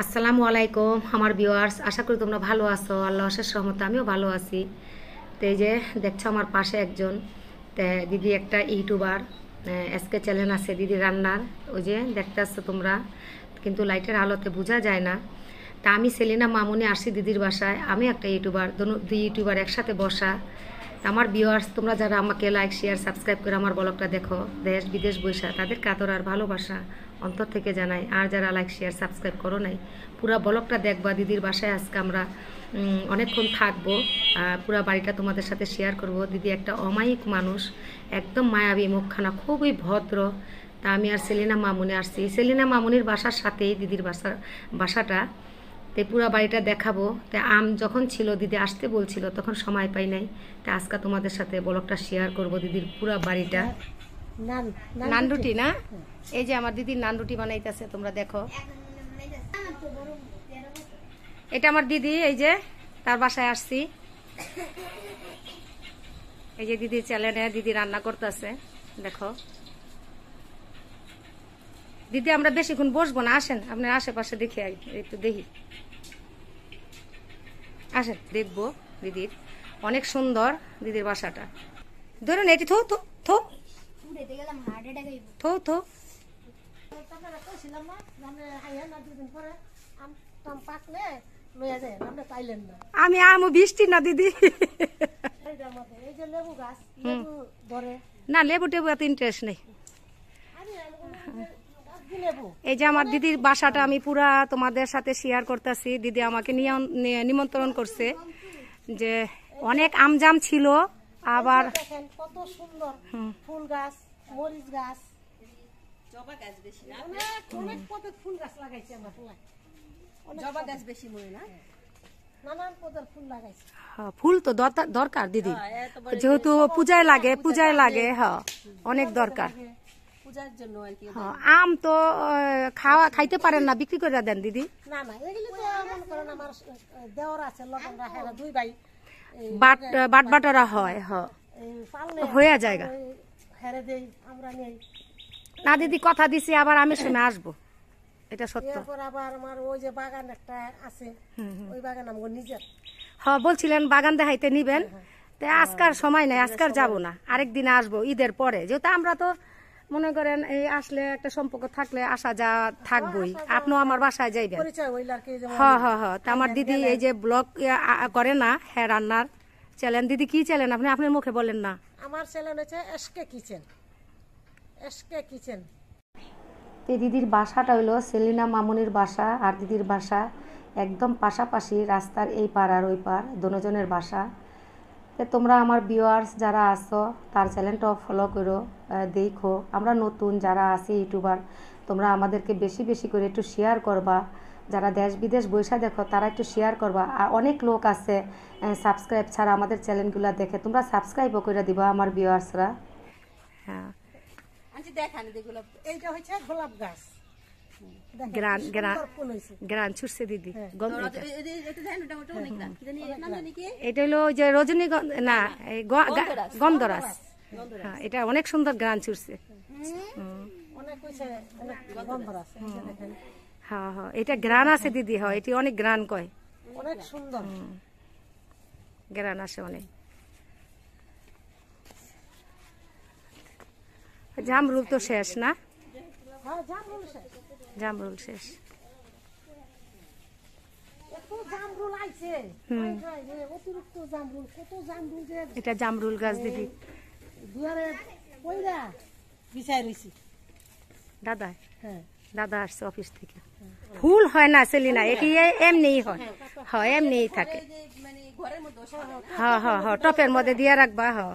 আসসালামু আলাইকুম আমার ভিওয়ার্স আশা করি তোমরা ভালো আছো আল্লাহ শেষ সহমত আমিও ভালো আছি তো এই যে দেখছো আমার পাশে একজন দিদি একটা ইউটিউবার এসকে চ্যানেল আছে দিদি রান্নার ওই যে দেখতে আসছো তোমরা কিন্তু লাইটের আলোতে বোঝা যায় না তা আমি সেলিনা মামুনি আসি দিদির বাসায় আমি একটা ইউটিউবার দুই ইউটিউবার একসাথে বসা আমার ভিওয়ার্স তোমরা যারা আমাকে লাইক শেয়ার সাবস্ক্রাইব করে আমার ব্লগটা দেখো দেশ বিদেশ বৈশা তাদের কাতর আর ভালোবাসা অন্তর থেকে জানাই আর যারা লাইক শেয়ার সাবস্ক্রাইব করো নাই পুরা ব্লগটা দেখবা দিদির বাসায় আজকে আমরা অনেকক্ষণ থাকবো পুরা বাড়িটা তোমাদের সাথে শেয়ার করব দিদি একটা অমায়িক মানুষ একদম মায়াবী মুখখানা খুবই ভদ্র তা আমি আর সেলিনা মামুনি আসছি সেলিনা মামুনির বাসার সাথেই দিদির বাসা বাসাটা তে পুরো বাড়িটা দেখাবো তে আম যখন ছিল দিদি আসতে বলছিল তখন সময় পাই নাই তা আজকে তোমাদের সাথে ব্লগটা শেয়ার করব দিদির পুরো বাড়িটা নান্ডুটি না এই যে আমার দিদির নান রুটি বানাইতেছে তোমরা দেখো এটা আমার দিদি এই যে তার বাসায় আসছি এই যে দিদির চ্যানেলে দিদি রান্না করতেছে দেখো দিদি আমরা বেশিক্ষণ বসবো না আসেন আপনার আশেপাশে দেখে একটু দেখি আসেন দেখবো দিদির অনেক সুন্দর দিদির বাসাটা ধরুন এটি থো থো থো থো থো আমি আমি বৃষ্টি না দিদি না লেবু টেবু এত ইন্টারেস্ট নেই এই যে আমার দিদির বাসাটা আমি পুরা তোমাদের সাথে শেয়ার করতেছি দিদি আমাকে নিমন্ত্রণ করছে যে অনেক আমজাম ছিল আবার কত সুন্দর ফুল গাছ মরিচ গাছ হ্যাঁ। হ্যাঁ, ফুল তো দরকার দিদি হ্যাঁ, যেহেতু পূজায় লাগে পূজায় লাগে হ্যাঁ অনেক দরকার আম তো খাওয়া খাইতে পারেন না বিক্রি করে দেন দিদি বাট বাটারা হয় হ্যাঁ হয়ে যায় না দিদি কথা দিছি আবার আমি শুনে আসবো এটা সত্য হ্যাঁ বলছিলেন বাগান দেখাইতে নিবেন তো আজকার হ্যাঁ, হ্যাঁ। সময় নাই আজকার যাব না আরেকদিন আসবো ঈদের পরে যেহেতু আমরা তো মনে করেন এই আসলে একটা সম্পর্ক থাকলে আসা যা থাকবই আপনিও আমার বাসায় যাইবেন হ্যাঁ হ্যাঁ হ্যাঁ আমার দিদি এই যে ব্লগ করে না হ্যাঁ রান্নার চ্যানেল দিদি কি চ্যানেল আপনি আপনার মুখে বলেন না আমার চ্যানেল হচ্ছে এসকে কিচেন এসকে কিচেন তো দিদির বাসাটা হইলো সেলিনা মামুনির বাসা আর দিদির বাসা একদম পাশাপাশি রাস্তার এই পার আর ওই পার দুজনের বাসা তো তোমরা আমার ভিউয়ার্স যারা আসো তার চ্যানেলটাও ফলো করো দেখো আমরা নতুন যারা আছি ইউটিউবার তোমরা আমাদেরকে বেশি বেশি করে একটু শেয়ার করবা যারা দেশ বিদেশ বৈশা দেখো তারা একটু শেয়ার করবা আর অনেক লোক আছে সাবস্ক্রাইব ছাড়া আমাদের চ্যানেলগুলো দেখে তোমরা সাবস্ক্রাইবও করে দিবা আমার ভিউয়ার্সরা হ্যাঁ দিদি হ্যাঁ। এটা যে রজনীগন্ধা না গন্ধরাস হ্যাঁ এটা অনেক সুন্দর গ্রান ছুটছে হ্যাঁ, হ্যাঁ, এটা গ্রান আছে দিদি হয় এটি অনেক গ্রান কয় অনেক সুন্দর গ্রান আছে অনেক জামরুল তো শেষ না হ্যাঁ, জামরুল শেষ এটা জামরুল গাছ দাদা হ্যাঁ। দাদা অফিস থেকে ফুল হয় না সেলিনা এটি এমনিই হয় হ্যাঁ এমনিই থাকে হ মানে, হ হ্যাঁ, টপের মধ্যে দিয়ে রাখবা হ্যাঁ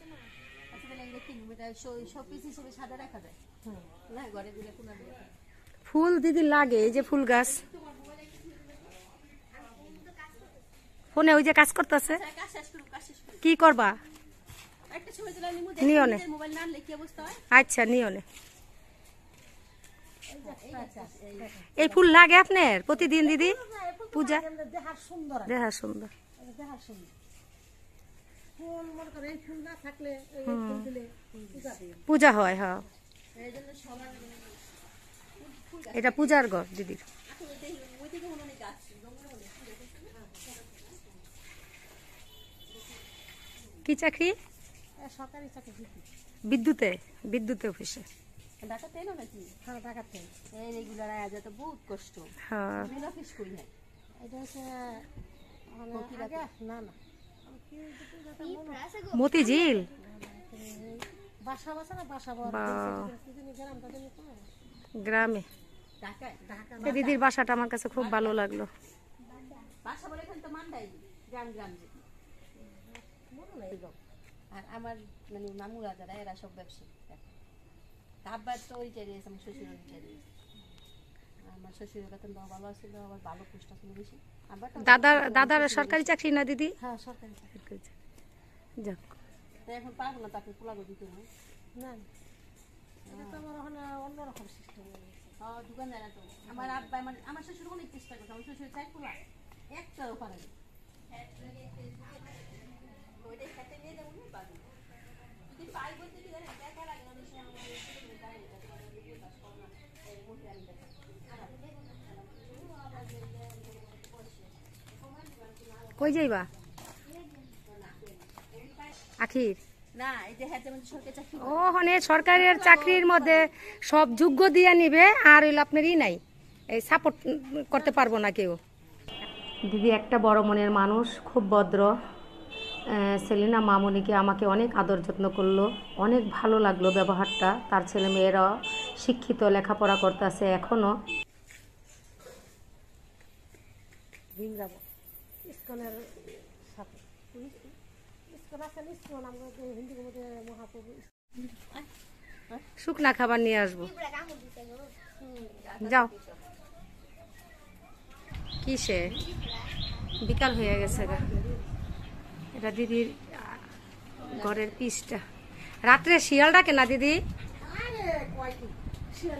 ফুল দিদি লাগে এই যে ফুল গাছ ফোনে ওই যে কাজ করতেছে হ্যাঁ, কি করবা নিয়নে আচ্ছা নিয়নে এই ফুল লাগে আপনার প্রতিদিন দিদি হ্যাঁ, পূজা দেহার সুন্দর দেহার সুন্দর পূজা হয় হ্যাঁ এটা পূজার ঘর দিদির কি চাকরি বিদ্যুতে বিদ্যুতে অফিসে নাকি হ্যাঁ, বহুত কষ্ট হ্যাঁ এটা মানে না না গ্রামে দিদির বাসাটা আমার কাছে খুব ভালো লাগলো আর আমার মানে মামুরা যারা এরা সব ব্যবসায়ী তো শ্বশুর আমার শ্বশুরের বেতন দেওয়া ভালো ছিল আবার ভালো পোস্টটা ছিল দাদার দাদার সরকারি চাকরি না দিদি হ্যাঁ সরকারি চাকরি যাক এখন পারবো না তাকে পোলাগো দিতে হ্যাঁ? না এটা তো আমার ওখানে অন্যরকম সিস্টেম হ্যাঁ, দোকান দেয় আমার আব্বা আমার আমার শ্বশুর অনেক চেষ্টা করছে আমার শ্বশুর চাই পোলা একটাও পারে ওইটাই দেখা লাগে না কই যাইবা আখির হ্যাঁ, ও সরকারের চাকরির মধ্যে সব যোগ্য দিয়ে নিবে আর ওই আপনারই নাই এই সাপোর্ট করতে পারবো না কেউ দিদি একটা বড় মনের মানুষ খুব ভদ্র সেলিনা মামুনিকে আমাকে অনেক আদর যত্ন করলো অনেক ভালো লাগলো ব্যবহারটা তার ছেলে মেয়েরা শিক্ষিত লেখাপড়া করতেছে এখনও ইস্কনের সাথে ইস্কন ইস্কন আমরা মধ্যে মহাপ্রভু শুকনা খাবার নিয়ে আসবো যাও কিসে বিকাল হয়ে গেছে গা এটা দিদির ঘরের পিসটা রাত্রে শিয়াল ডাকে না দিদি শিয়াল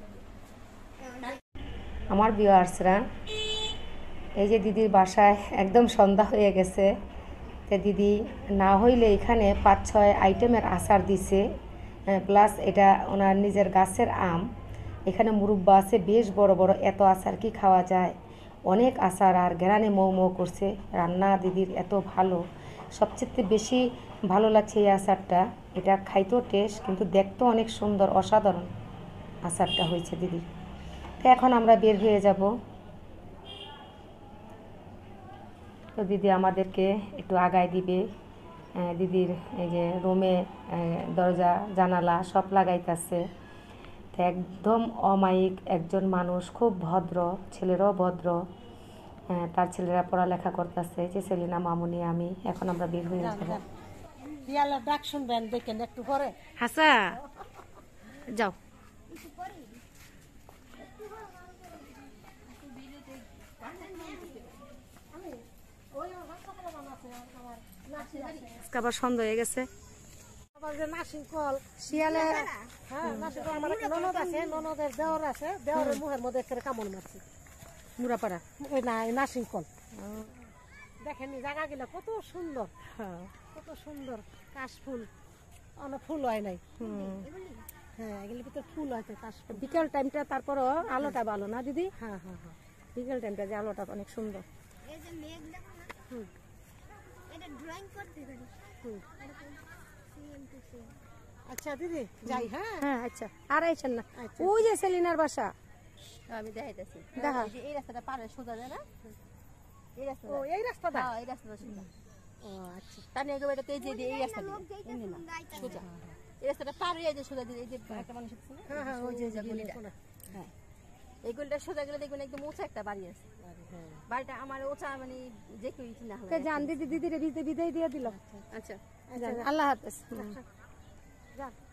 আমার ভিউয়ার্সরা এই যে দিদির বাসায় একদম সন্ধ্যা হয়ে গেছে তো দিদি না হইলে এখানে পাঁচ ছয় আইটেমের আচার দিছে প্লাস হ্যাঁ, এটা ওনার নিজের গাছের আম এখানে মুরব্বা আছে বেশ বড় বড় এত আচার কি খাওয়া যায় অনেক আচার আর গেরানে মৌ মৌ করছে রান্না দিদির এত ভালো সবচেয়ে বেশি ভালো লাগছে এই আচারটা এটা খাইতেও টেস্ট কিন্তু দেখতেও অনেক সুন্দর অসাধারণ আচারটা হয়েছে দিদির তো এখন আমরা বের হয়ে যাব তো দিদি আমাদেরকে একটু আগায় দিবে দিদির এই যে রুমে দরজা জানালা সব লাগাইতেছে তো একদম অমায়িক একজন মানুষ খুব ভদ্র ছেলেরও ভদ্র তার ছেলেরা পড়ালেখা করতেছে যে সেলিনা মামুনি আমি এখন আমরা বের হয়ে যাব দেখেন একটু পরে হাসা যাও আজকে আবার সন্ধ্যা হয়ে গেছে হ্যাঁ, আছে ননদের আছে মুহের মধ্যে মারছে মুরাপাড়া নার্সিং কল কত সুন্দর কত সুন্দর কাশফুল অনেক ফুল হয় নাই হ্যাঁ ভিতরে ফুল বিকেল টাইমটা তারপরও আলোটা ভালো না দিদি হ্যাঁ হ্যাঁ হ্যাঁ বিকেল টাইমটা যে আলোটা অনেক সুন্দর আচ্ছা দিদি যাই হ্যাঁ? হ্যাঁ আচ্ছা আর আইছেন না আচ্ছা। ওই যে সেলিনার বাসা আমি দেখাইতেছি দেখা এই রাস্তাটা পারে সোজা যায় না এই রাস্তা এই রাস্তাটা হ্যাঁ এই রাস্তাটা আচ্ছা তার নিয়ে দিয়ে এই রাস্তা এই রাস্তাটা পার হয়ে যায় সোজা দিয়ে এই যে হ্যাঁ। একটা মানুষ এগুলোটা সোজা গেলে দেখবেন একদম উঁচা একটা বাড়ি আছে বাড়িটা আমার ওচা মানে যে কেউ চিনা হবে জান দিদি দিদিরে বিদায় দিয়ে দিল আচ্ছা।, আচ্ছা আল্লাহ হাফেজ আচ্ছা। যান